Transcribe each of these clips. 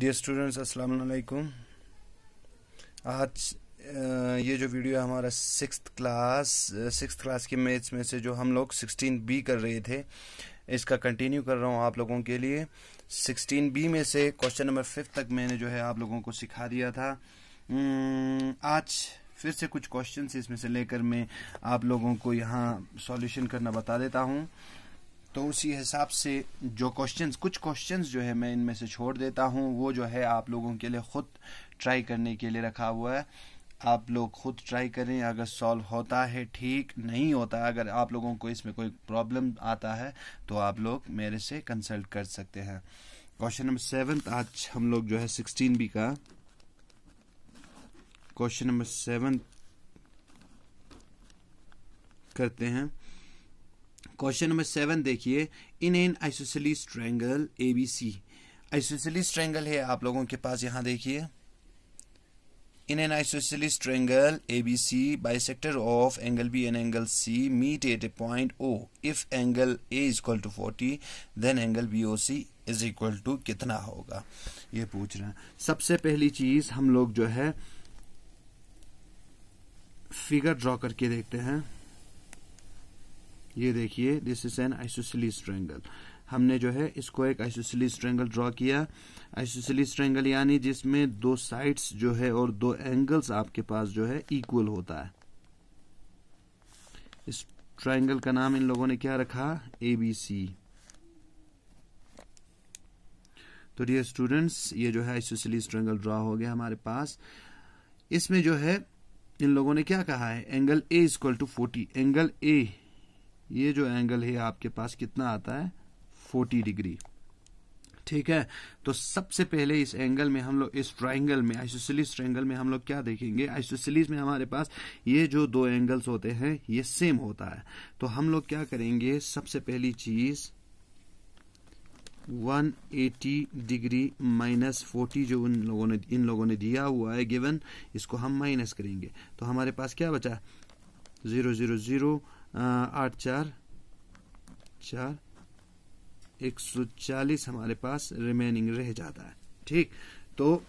dear students अस्सलाम वालेकुम आज ये जो वीडियो है हमारा सिक्स क्लास सिक्स क्लास के मैथ्स में से जो हम लोग सिक्सटीन बी कर रहे थे इसका कंटिन्यू कर रहा हूँ आप लोगों के लिए सिक्सटीन बी में से क्वेश्चन नंबर फिफ्थ तक मैंने जो है आप लोगों को सिखा दिया था आज फिर से कुछ क्वेश्चन इसमें से लेकर मैं आप लोगों को यहाँ सॉल्यूशन करना बता देता हूँ तो उसी हिसाब से जो क्वेश्चन कुछ क्वेश्चन जो है मैं इनमें से छोड़ देता हूँ वो जो है आप लोगों के लिए खुद ट्राई करने के लिए रखा हुआ है आप लोग खुद ट्राई करें अगर सॉल्व होता है ठीक नहीं होता अगर आप लोगों को इसमें कोई प्रॉब्लम आता है तो आप लोग मेरे से कंसल्ट कर सकते हैं क्वेश्चन नंबर सेवन्थ आज हम लोग जो है सिक्सटीन बी का क्वेश्चन नंबर सेवन करते हैं क्वेश्चन नंबर सेवन देखिए in an isosceles triangle A B C isosceles triangle है आप लोगों के पास यहां देखिए in an isosceles triangle A B C sector of angle B and angle C meet at a point O if angle A is equal to forty then angle B O C is equal to कितना होगा ये पूछ रहे हैं सबसे पहली चीज हम लोग जो है फिगर ड्रॉ करके देखते हैं ये देखिए this is an isosceles triangle हमने जो है इसको एक आइसोसिलीस ट्रैंगल ड्रॉ किया आइसोसिलीस ट्रैंगल यानी जिसमें दो साइड्स जो है और दो एंगल्स आपके पास जो है इक्वल होता है इस ट्रायंगल का नाम इन लोगों ने क्या रखा एबीसी तो डियर स्टूडेंट्स ये जो है आइसोसिलीस ट्रायंगल ड्रॉ हो गया हमारे पास इसमें जो है इन लोगों ने क्या कहा है angle A equal to forty angle A ये जो एंगल है आपके पास कितना आता है 40 डिग्री ठीक है तो सबसे पहले इस एंगल में हम लोग इस ट्राइंगल में आइसोसिलीस ट्राइंगल में हम लोग क्या देखेंगे आइसोसिलीस में हमारे पास ये जो दो एंगल्स होते हैं ये सेम होता है तो हम लोग क्या करेंगे सबसे पहली चीज 180 डिग्री माइनस फोर्टी जो उन लोगों ने इन लोगों ने दिया हुआ है गिवन इसको हम माइनस करेंगे तो हमारे पास क्या बचा जीरो जीरो जीरो आठ चार चार एक सौ चालीस हमारे पास रिमेनिंग रह जाता है ठीक तो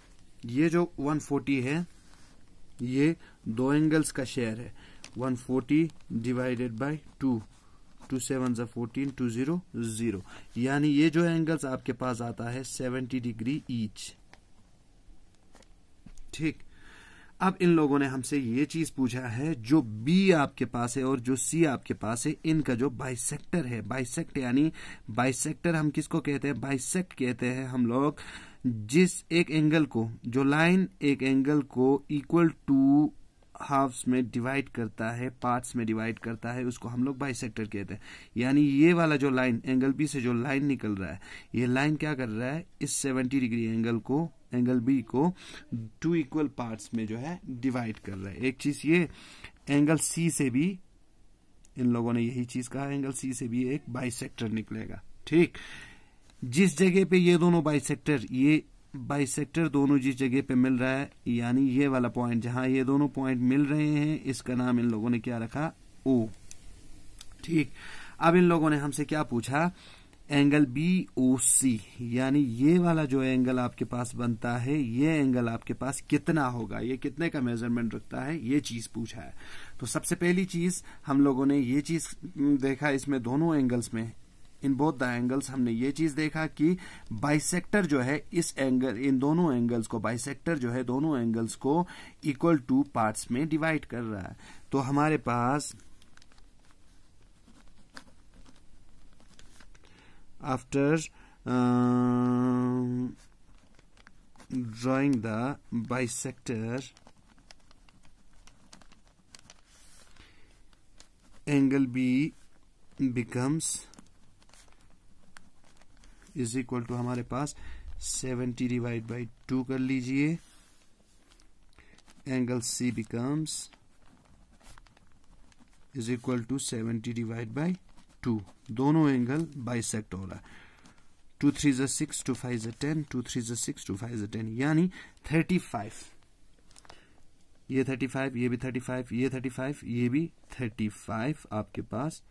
ये जो वन फोर्टी है ये दो एंगल्स का शेयर है one forty divided by two two seven जो फोर्टीन टू ज़ीरो ज़ीरो यानी ये जो एंगल्स आपके पास आता है सेवेंटी डिग्री ईच ठीक अब इन लोगों ने हमसे ये चीज पूछा है जो बी आपके पास है और जो सी आपके पास है इनका जो बाइसेक्टर है बाइसेक्ट यानी बाइसेक्टर हम किसको कहते हैं बाइसेक्ट कहते हैं हम लोग जिस एक एंगल को जो लाइन एक एंगल को इक्वल टू हाफ्स में डिवाइड करता है पार्ट्स में डिवाइड करता है उसको हम लोग बाइसेक्टर कहते हैं यानी ये वाला जो लाइन एंगल बी से जो लाइन निकल रहा है ये लाइन क्या कर रहा है इस 70 डिग्री एंगल को एंगल बी को टू इक्वल पार्ट्स में जो है डिवाइड कर रहा है एक चीज ये एंगल सी से भी इन लोगों ने यही चीज कहा एंगल सी से भी एक बाइसेक्टर निकलेगा ठीक जिस जगह पे ये दोनों बाइसेक्टर ये बाइसेक्टर दोनों जिस जगह पे मिल रहा है यानी ये वाला पॉइंट जहां ये दोनों पॉइंट मिल रहे हैं इसका नाम इन लोगों ने क्या रखा ओ ठीक अब इन लोगों ने हमसे क्या पूछा एंगल बी ओ सी यानी ये वाला जो एंगल आपके पास बनता है ये एंगल आपके पास कितना होगा ये कितने का मेजरमेंट रखता है ये चीज पूछा है तो सबसे पहली चीज हम लोगों ने ये चीज देखा इसमें दोनों एंगल्स में इन बोथ द एंगल्स हमने ये चीज देखा कि बाइसेक्टर जो है इस एंगल इन दोनों एंगल्स को बाइसेक्टर जो है दोनों एंगल्स को इक्वल टू पार्ट्स में डिवाइड कर रहा है तो हमारे पास after drawing the bisector angle B becomes is equal to हमारे पास सेवेंटी डिवाइड बाय टू कर लीजिए angle C becomes is equal to seventy divide by two दोनों एंगल बाइसेक्ट हो रहा है टू थ्री जो सिक्स टू फाइव जो टेन टू थ्री जो सिक्स टू फाइव जो टेन यानी थर्टी फाइव ये थर्टी फाइव ये भी थर्टी फाइव ये थर्टी फाइव ये भी थर्टी फाइव आपके पास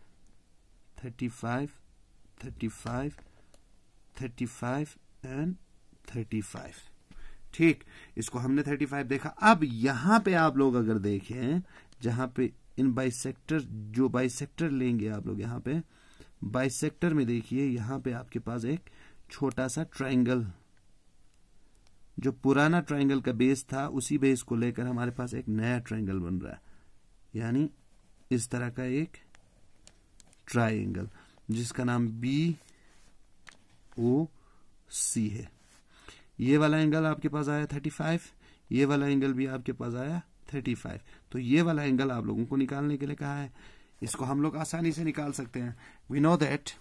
thirty five thirty five 35 and 35 ठीक इसको हमने 35 देखा अब यहां पे आप लोग अगर देखें जहां पे इन बाइसेक्टर जो बाइसेक्टर लेंगे आप लोग यहां पे बाइसेक्टर में देखिए यहां पे आपके पास एक छोटा सा ट्राइंगल जो पुराना ट्राइंगल का बेस था उसी बेस को लेकर हमारे पास एक नया ट्राइंगल बन रहा है यानी इस तरह का एक ट्राइंगल जिसका नाम बी ओ सी है ये वाला एंगल आपके पास आया थर्टी फाइव ये वाला एंगल भी आपके पास आया थर्टी फाइव तो ये वाला एंगल आप लोगों को निकालने के लिए कहा है इसको हम लोग आसानी से निकाल सकते हैं we know that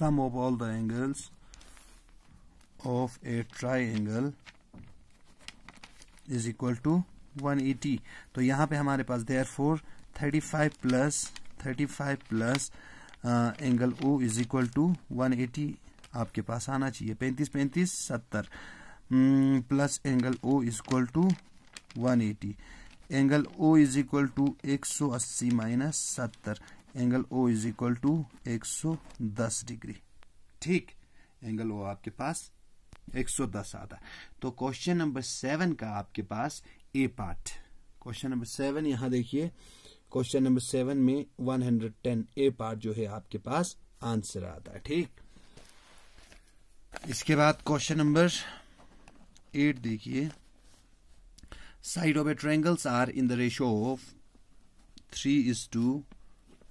sum of all the angles of a triangle is equal to 180 तो यहाँ पे हमारे पास therefore thirty five plus thirty five plus angle O is equal to one eighty आपके पास आना चाहिए पैंतीस पैंतीस सत्तर plus angle O is equal to one eighty angle O is equal to एक सौ अस्सी माइनस सत्तर angle O is equal to एक सौ दस डिग्री ठीक एंगल ओ आपके पास 110 आता तो क्वेश्चन नंबर सेवन का आपके पास A part question number seven यहां देखिए क्वेश्चन नंबर सेवन में 110 ए पार्ट जो है आपके पास आंसर आता है ठीक इसके बाद क्वेश्चन नंबर एट देखिए side of a triangles are in the ratio of three is to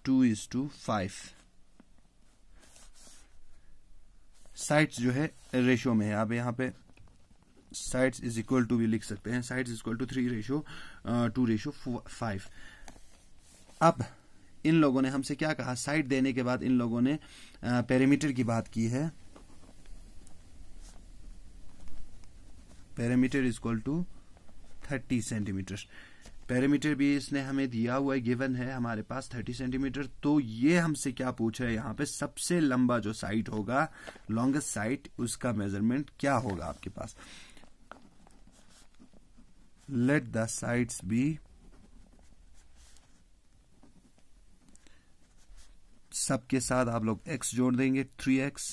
two is to five sides जो है रेशियो में है आप यहाँ पे साइट्स इज इक्वल टू भी लिख सकते हैं sides is equal to three ratio two ratio five अब इन लोगों ने हमसे क्या कहा साइट देने के बाद इन लोगों ने पेरीमीटर की बात की है perimeter is equal to thirty centimetre parameter भी इसने हमें दिया हुआ है गिवन है हमारे पास 30 सेंटीमीटर तो ये हमसे क्या पूछ रहे यहाँ पे सबसे लंबा जो साइट होगा लॉन्गेस्ट साइट उसका मेजरमेंट क्या होगा आपके पास लेट द साइट्स बी सबके साथ आप लोग x जोड़ देंगे 3x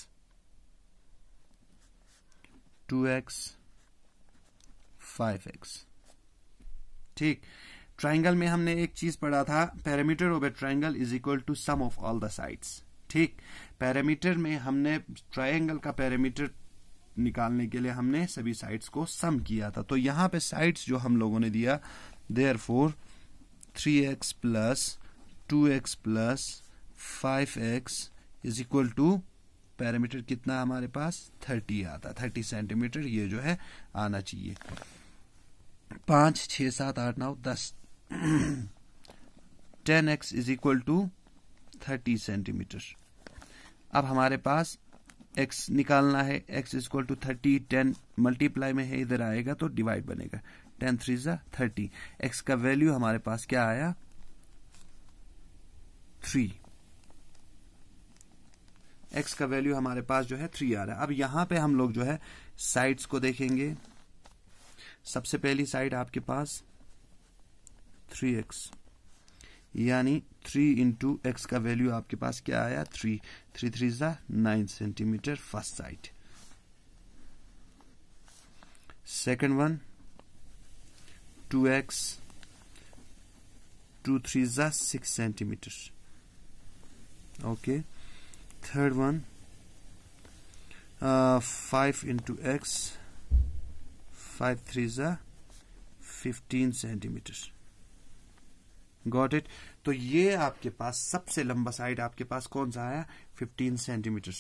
2x 5x ठीक ट्राइंगल में हमने एक चीज पढ़ा था parameter of a triangle is equal to sum of all the sides ठीक पैरामीटर में हमने ट्राइंगल का पैरामीटर निकालने के लिए हमने सभी साइड्स को सम किया था तो यहाँ पे साइड्स जो हम लोगों ने दिया therefore three x plus two x plus five x is equal to parameter कितना हमारे पास थर्टी आता थर्टी सेंटीमीटर ये जो है आना चाहिए पांच छ सात आठ नौ दस ten x is equal to thirty centimetre अब हमारे पास एक्स निकालना है x equal to thirty ten multiply में है इधर आएगा तो डिवाइड बनेगा टेन थ्री जा थर्टी एक्स का वैल्यू हमारे पास क्या आया थ्री एक्स का वैल्यू हमारे पास जो है थ्री आ रहा है अब यहां पे हम लोग जो है साइड्स को देखेंगे सबसे पहली साइड आपके पास थ्री एक्स यानी थ्री इंटू एक्स का वैल्यू आपके पास क्या आया थ्री थ्री थ्री जा nine centimetre first side second one two x two three जा six centimetre okay third one five into x five three ज़ा फिफ्टीन सेंटीमीटर गॉट इट तो ये आपके पास सबसे लंबा साइड आपके पास कौन सा आया 15 centimetre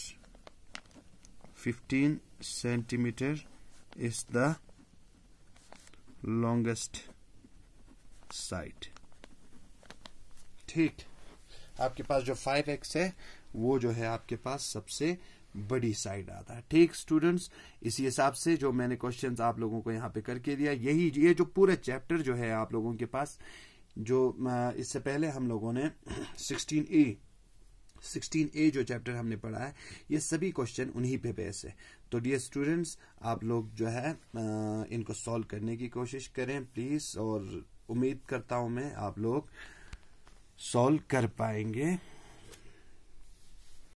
15 centimetre is the longest side ठीक आपके पास जो 5x है वो जो है आपके पास सबसे बड़ी साइड आता है ठीक स्टूडेंट्स इसी हिसाब से जो मैंने क्वेश्चन आप लोगों को यहाँ पे करके दिया यही ये जो पूरा चैप्टर जो है आप लोगों के पास जो इससे पहले हम लोगों ने सिक्सटीन ए सिक्सटीन ए जो चैप्टर हमने पढ़ा है ये सभी क्वेश्चन उन्हीं पे बेस है तो डियर स्टूडेंट्स आप लोग जो है इनको सॉल्व करने की कोशिश करें प्लीज और उम्मीद करता हूं मैं आप लोग सॉल्व कर पाएंगे